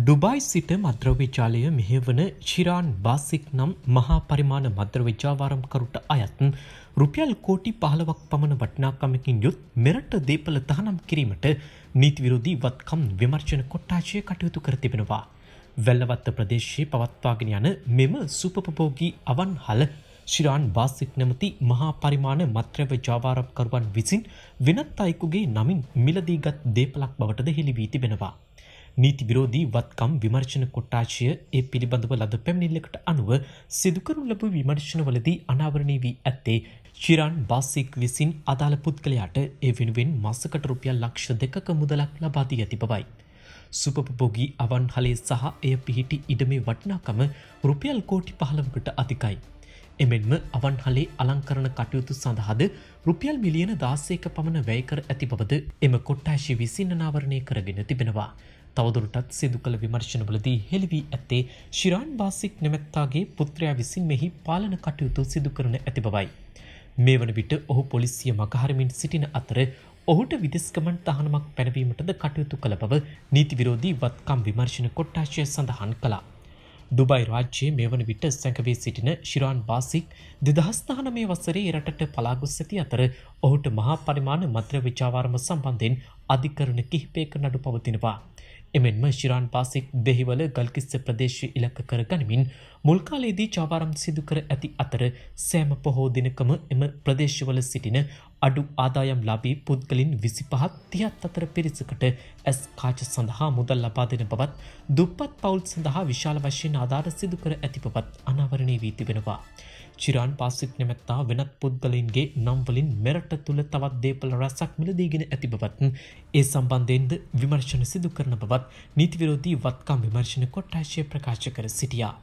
Dubai සිට මද්‍රවිචාලය මෙහෙවන ශිරාන් බාසික් නම් මහා පරිමාණ මද්‍රවිචාවාරම්කරුට අයත් රුපියල් කෝටි පහලවක් පමණ වටනාකමකින් යුත් මෙරට දේපල තහනම් කිරීමට නීතිවිරෝධී වත්කම් විමර්ශන කොට්ටාශය කටයුතු කර තිබෙනවා. වැල්ලවත්ත ප්‍රදේශයේ පවත්වාගෙන යන මෙම සුපපපෝගී අවන් හල ශිරාන් බාසික් නැමති මහා පරිමාණ මත්‍රව ජාවාරම්කරුවන් විසින් වෙනත් අයකුගේ නමින් මිලදීගත් දේපලක් බවටද හෙළිවී තිබෙනවා. නීති විරෝධී වත්කම් විමර්ශන කොට්ටාශය ඒ පිළිබඳව ලද පැමිණිල්ලකට අනුව සිදුකරු ලබ විමර්ශනවලදී අනාවරණය වී ඇත්තේ චිරන් බාසික් විසින් අදාළ පුද්ගලයාට ඒ වෙනුවෙන් මස්සකට රුපියල් ලක්ෂ දෙකක මුදලක් ලබාදී ඇති බවයි. සුපපබෝගී අවන්හලේ සහ එය පිහිටි ඉඩමේ වටනාකම රුපියල් කෝටි පහළමකට අධිකයි. එමෙන්ම අවන්හලේ අලංකරන කටයුතු සඳහාද රුපියල් මිලියන දාසේක පමණ වැයකර ඇති බවද එම කොට්ටාශි විසින්නනාවරණය කරගෙන තිබෙනවා. තවදුරටත් සිදු කළ විමර්ශනවලදී හෙළිවී ඇත්තේ ශිරාන් බාසික් නැමැත්තාගේ පුත්‍රයා විසින් මෙහි පාලන කටයුතු සිදු කරන ඇති බවයි. මේ වන විට ඔහු පොලිසිය මගහරමින් සිටින අතර ඔහුට විදෙස්කමන් තහනමක් පැනවීමටද කටයුතු කළ බව නීති විරෝධී වත්කම් විමර්ශන කොට්ටාශය සඳහන් කළා. ඩුබයි රාජ්‍යයේ මේ වන විට සැඟවී සිටින ශිරාන් බාසික් දෙදහස්ථාන මේ වසරේ රටට පලාගොස් ඇති අතර ඔහුට මහා පරිමාණ මත්‍ර විචාවාරම සම්බන්ධයෙන් අධිකරණ කිහිපයක නඩු පවතිනවා. එමෙන්ම ශිරාන් පාසෙක් දෙහිවල ගල්කිස්ස ප්‍රදේශය ඉලක්ක කරගනිමින් මුල්කාලයේදී චාවාරම් සිදුකර ඇති අතර සෑම පොහෝ දිනකම එම ප්‍රදේශවල සිටින අඩු ආදායම් ලබී පුද්ගලින් විසි පහත් තියත් අතර පිරිසකට ඇස් කාච සඳහා මුදල් ලබා දෙන බවත් දුප්පත් පවුල් සඳහා විශාල වශයෙන් ආධාර සිදුකර ඇති බවත් අනාවරණය වී තිබෙනවා. චිරාන් පාසිත් නැමැත්තා වෙනත් පුද්ගලින්ගේ නම්වලින් මෙරට තුළ තවත් දේපල රැසක් මිලදීගෙන ඇති බවත් ඒ සම්බන්ධයෙන්ද විමර්ශන සිදු කරන බවත් නීතිවිරෝධී වත්කම් විමර්ශන කොට්ටාශය ප්‍රකාශ කර සිටියා.